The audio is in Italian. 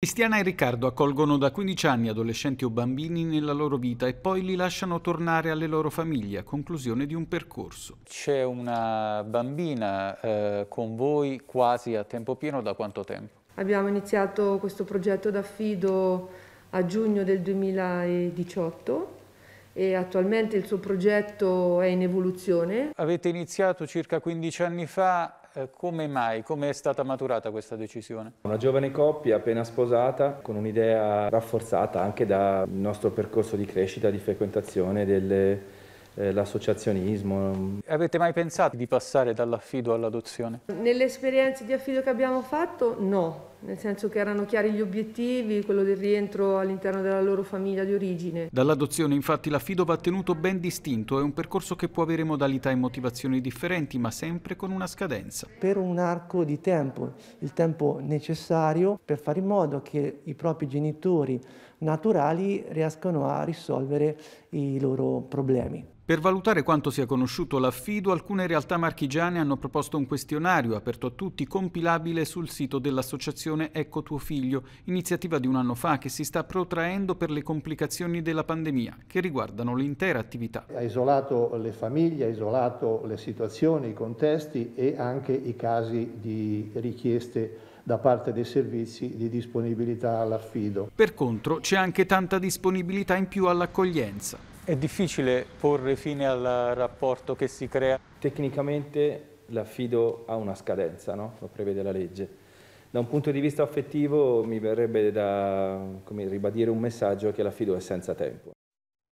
Cristiana e Riccardo accolgono da 15 anni adolescenti o bambini nella loro vita e poi li lasciano tornare alle loro famiglie a conclusione di un percorso. C'è una bambina eh, con voi quasi a tempo pieno da quanto tempo? Abbiamo iniziato questo progetto d'affido a giugno del 2018 e attualmente il suo progetto è in evoluzione. Avete iniziato circa 15 anni fa, eh, come mai, come è stata maturata questa decisione? Una giovane coppia appena sposata con un'idea rafforzata anche dal nostro percorso di crescita, di frequentazione delle eh, l'associazionismo. Avete mai pensato di passare dall'affido all'adozione? Nelle esperienze di affido che abbiamo fatto no, nel senso che erano chiari gli obiettivi, quello del rientro all'interno della loro famiglia di origine. Dall'adozione infatti l'affido va tenuto ben distinto, è un percorso che può avere modalità e motivazioni differenti, ma sempre con una scadenza. Per un arco di tempo, il tempo necessario per fare in modo che i propri genitori naturali riescano a risolvere i loro problemi. Per valutare quanto sia conosciuto l'affido, alcune realtà marchigiane hanno proposto un questionario aperto a tutti, compilabile sul sito dell'associazione l'associazione Ecco tuo figlio, iniziativa di un anno fa che si sta protraendo per le complicazioni della pandemia che riguardano l'intera attività. Ha isolato le famiglie, ha isolato le situazioni, i contesti e anche i casi di richieste da parte dei servizi di disponibilità all'affido. Per contro c'è anche tanta disponibilità in più all'accoglienza. È difficile porre fine al rapporto che si crea. Tecnicamente l'affido ha una scadenza, no? lo prevede la legge da un punto di vista affettivo mi verrebbe da ribadire un messaggio che l'affido è senza tempo.